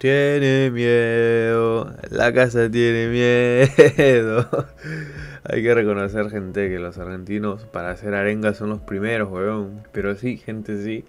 Tiene miedo, la casa tiene miedo. Hay que reconocer, gente, que los argentinos para hacer arengas son los primeros, weón. Pero sí, gente, sí.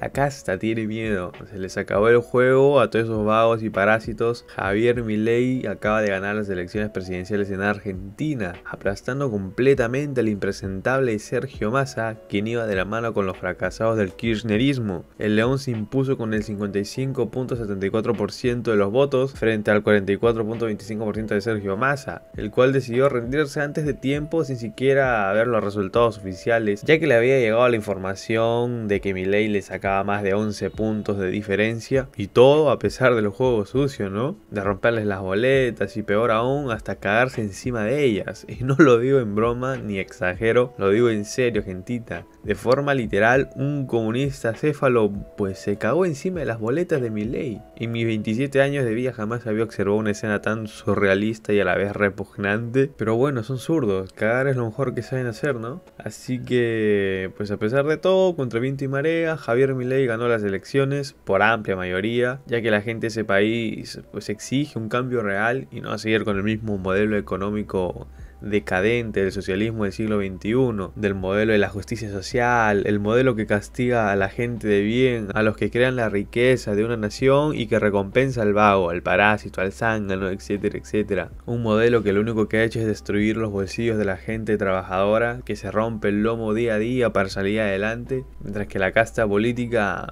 La casta tiene miedo. Se les acabó el juego a todos esos vagos y parásitos. Javier Milei acaba de ganar las elecciones presidenciales en Argentina, aplastando completamente al impresentable Sergio Massa, quien iba de la mano con los fracasados del kirchnerismo. El León se impuso con el 55.74% de los votos frente al 44.25% de Sergio Massa, el cual decidió rendirse antes de tiempo sin siquiera ver los resultados oficiales, ya que le había llegado la información de que Milei le sacaba más de 11 puntos de diferencia y todo a pesar de los juegos sucios, ¿no? De romperles las boletas y peor aún hasta cagarse encima de ellas. Y no lo digo en broma ni exagero, lo digo en serio, gentita. De forma literal, un comunista céfalo pues se cagó encima de las boletas de mi ley. En mis 27 años de vida jamás había observado una escena tan surrealista y a la vez repugnante. Pero bueno, son zurdos, cagar es lo mejor que saben hacer, ¿no? Así que, pues a pesar de todo, contra viento y marea, Javier ley ganó las elecciones por amplia mayoría, ya que la gente de ese país pues exige un cambio real y no a seguir con el mismo modelo económico decadente del socialismo del siglo XXI, del modelo de la justicia social, el modelo que castiga a la gente de bien, a los que crean la riqueza de una nación y que recompensa al vago, al parásito, al zángano, etcétera, etcétera. Un modelo que lo único que ha hecho es destruir los bolsillos de la gente trabajadora, que se rompe el lomo día a día para salir adelante, mientras que la casta política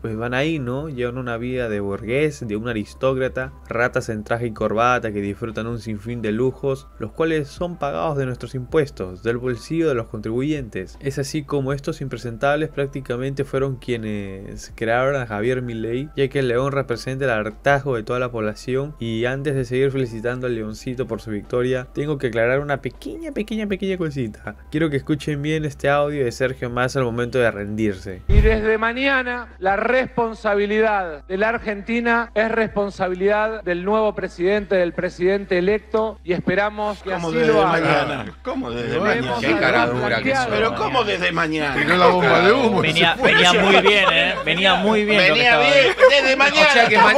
pues van ahí, ¿no? Llevan una vida de burgués, de un aristócrata, ratas en traje y corbata que disfrutan un sinfín de lujos, los cuales son pagados de nuestros impuestos, del bolsillo de los contribuyentes. Es así como estos impresentables prácticamente fueron quienes crearon a Javier Milei, ya que el león representa el hartazgo de toda la población. Y antes de seguir felicitando al leoncito por su victoria, tengo que aclarar una pequeña, pequeña, pequeña cosita. Quiero que escuchen bien este audio de Sergio más al momento de rendirse. Y desde mañana, la responsabilidad de la Argentina es responsabilidad del nuevo presidente, del presidente electo, y esperamos que así lo desde mañana? ¿Cómo desde mañana? Qué cara que soy. Pero ¿cómo desde mañana? la bomba de humo. Venía, venía muy bien, ¿eh? Venía muy bien. Venía bien. Desde mañana. O sea que vos,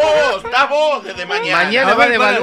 vos desde mañana. Mañana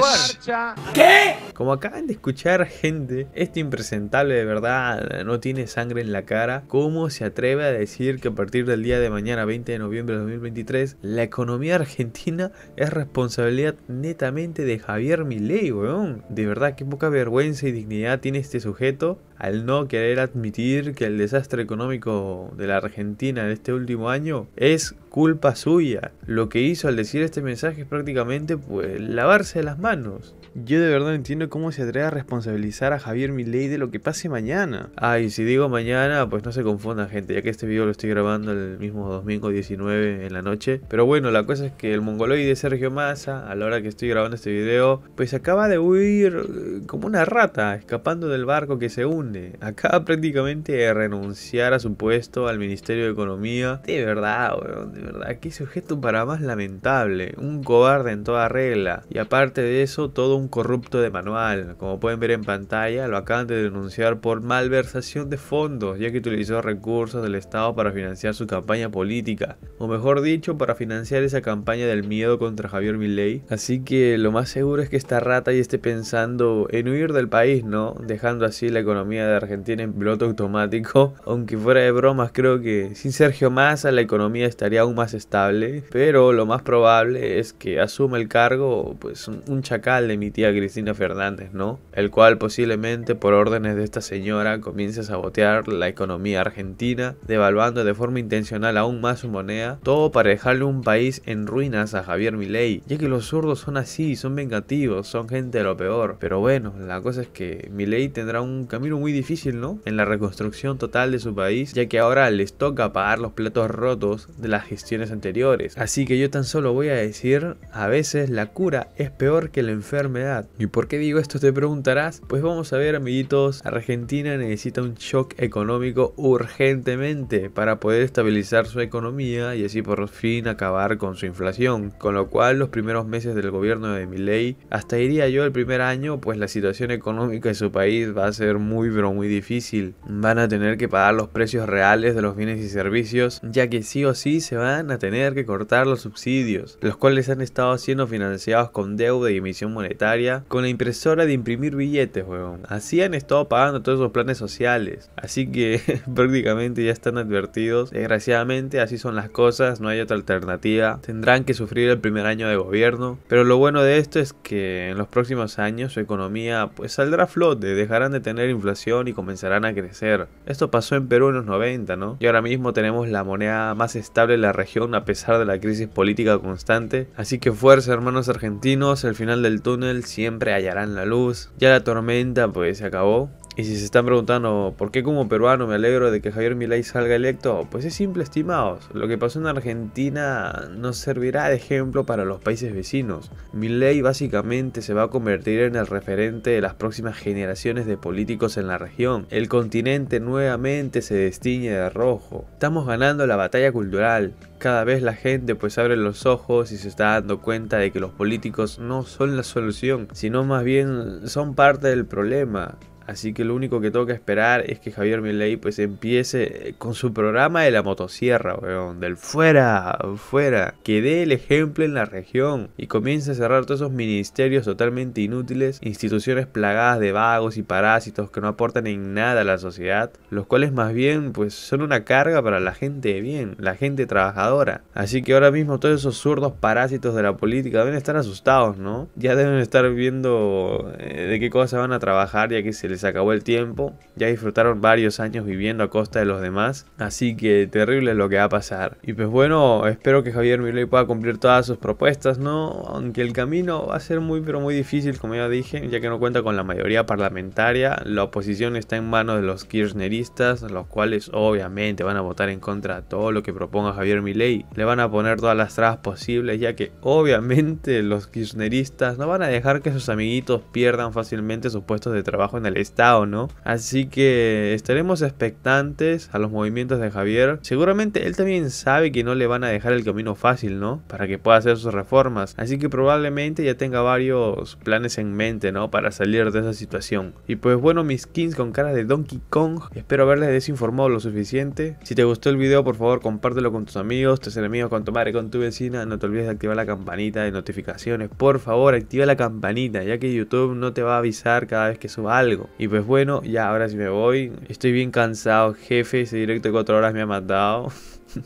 ¿Qué? Como acaban de escuchar, gente, este impresentable de verdad no tiene sangre en la cara. ¿Cómo se atreve a decir que a partir del día de mañana, 20 de noviembre de 2023, la economía argentina es responsabilidad netamente de Javier Milei, weón? De verdad, qué poca vergüenza y tiene este sujeto al no querer admitir que el desastre económico de la Argentina en este último año es culpa suya. Lo que hizo al decir este mensaje es prácticamente pues lavarse las manos. Yo de verdad entiendo cómo se atreve a responsabilizar a Javier Milei de lo que pase mañana. Ah, y si digo mañana, pues no se confunda gente, ya que este video lo estoy grabando el mismo domingo 19 en la noche. Pero bueno, la cosa es que el mongoloide Sergio Massa, a la hora que estoy grabando este video, pues acaba de huir eh, como una rata, escapando del barco que se hunde. Acaba prácticamente de renunciar a su puesto al Ministerio de Economía. De verdad, weón, de verdad, qué sujeto para más lamentable. Un cobarde en toda regla. Y aparte de eso, todo un corrupto de manual. Como pueden ver en pantalla, lo acaban de denunciar por malversación de fondos, ya que utilizó recursos del Estado para financiar su campaña política, o mejor dicho, para financiar esa campaña del miedo contra Javier Milei. Así que lo más seguro es que esta rata y esté pensando en huir del país, ¿no? Dejando así la economía de Argentina en piloto automático. Aunque fuera de bromas, creo que sin Sergio Massa la economía estaría aún más estable, pero lo más probable es que asuma el cargo pues un chacal de mi tía Cristina Fernández, ¿no? El cual posiblemente por órdenes de esta señora comience a sabotear la economía argentina, devaluando de forma intencional aún más su moneda, todo para dejarle un país en ruinas a Javier Milei, ya que los zurdos son así, son vengativos, son gente de lo peor. Pero bueno, la cosa es que Milei tendrá un camino muy difícil, ¿no? En la reconstrucción total de su país, ya que ahora les toca pagar los platos rotos de las gestiones anteriores. Así que yo tan solo voy a decir, a veces la cura es peor que el enfermo ¿Y por qué digo esto? Te preguntarás. Pues vamos a ver, amiguitos, Argentina necesita un shock económico urgentemente para poder estabilizar su economía y así por fin acabar con su inflación. Con lo cual, los primeros meses del gobierno de Milei, hasta iría yo el primer año, pues la situación económica de su país va a ser muy, pero muy difícil. Van a tener que pagar los precios reales de los bienes y servicios, ya que sí o sí se van a tener que cortar los subsidios, los cuales han estado siendo financiados con deuda y emisión monetaria con la impresora de imprimir billetes, weón. Así han estado pagando todos esos planes sociales. Así que prácticamente ya están advertidos. Desgraciadamente, así son las cosas, no hay otra alternativa. Tendrán que sufrir el primer año de gobierno. Pero lo bueno de esto es que en los próximos años su economía pues saldrá a flote, dejarán de tener inflación y comenzarán a crecer. Esto pasó en Perú en los 90, ¿no? Y ahora mismo tenemos la moneda más estable en la región a pesar de la crisis política constante. Así que fuerza, hermanos argentinos, el final del túnel siempre hallarán la luz. Ya la tormenta pues se acabó y si se están preguntando por qué como peruano me alegro de que Javier Milei salga electo, pues es simple, estimados. Lo que pasó en Argentina nos servirá de ejemplo para los países vecinos. Milei básicamente se va a convertir en el referente de las próximas generaciones de políticos en la región. El continente nuevamente se destiñe de rojo. Estamos ganando la batalla cultural. Cada vez la gente pues abre los ojos y se está dando cuenta de que los políticos no son la solución, sino más bien son parte del problema. Así que lo único que tengo que esperar es que Javier Milei pues empiece eh, con su programa de la motosierra, weón, del fuera, fuera, que dé el ejemplo en la región y comience a cerrar todos esos ministerios totalmente inútiles, instituciones plagadas de vagos y parásitos que no aportan en nada a la sociedad, los cuales más bien pues son una carga para la gente de bien, la gente trabajadora. Así que ahora mismo todos esos zurdos parásitos de la política deben estar asustados, ¿no? Ya deben estar viendo eh, de qué cosas van a trabajar ya qué se les se acabó el tiempo, ya disfrutaron varios años viviendo a costa de los demás, así que terrible lo que va a pasar. Y pues bueno, espero que Javier Milei pueda cumplir todas sus propuestas, ¿no? Aunque el camino va a ser muy pero muy difícil, como ya dije, ya que no cuenta con la mayoría parlamentaria, la oposición está en manos de los kirchneristas, los cuales obviamente van a votar en contra de todo lo que proponga Javier Milei, le van a poner todas las trabas posibles, ya que obviamente los kirchneristas no van a dejar que sus amiguitos pierdan fácilmente sus puestos de trabajo en el estado no. Así que estaremos expectantes a los movimientos de Javier. Seguramente él también sabe que no le van a dejar el camino fácil, ¿no? Para que pueda hacer sus reformas. Así que probablemente ya tenga varios planes en mente, ¿no? Para salir de esa situación. Y pues bueno, mis skins con cara de Donkey Kong. Espero haberles desinformado lo suficiente. Si te gustó el video, por favor, compártelo con tus amigos, tus enemigos, con tu madre, con tu vecina. No te olvides de activar la campanita de notificaciones. Por favor, activa la campanita, ya que YouTube no te va a avisar cada vez que suba algo. Y pues bueno, ya ahora sí me voy. Estoy bien cansado, jefe. Ese directo de cuatro horas me ha matado.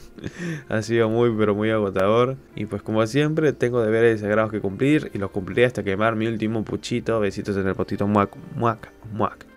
ha sido muy, pero muy agotador. Y pues como siempre, tengo deberes sagrados que cumplir. Y los cumpliré hasta quemar mi último puchito. Besitos en el potito. Muac, muac, muac.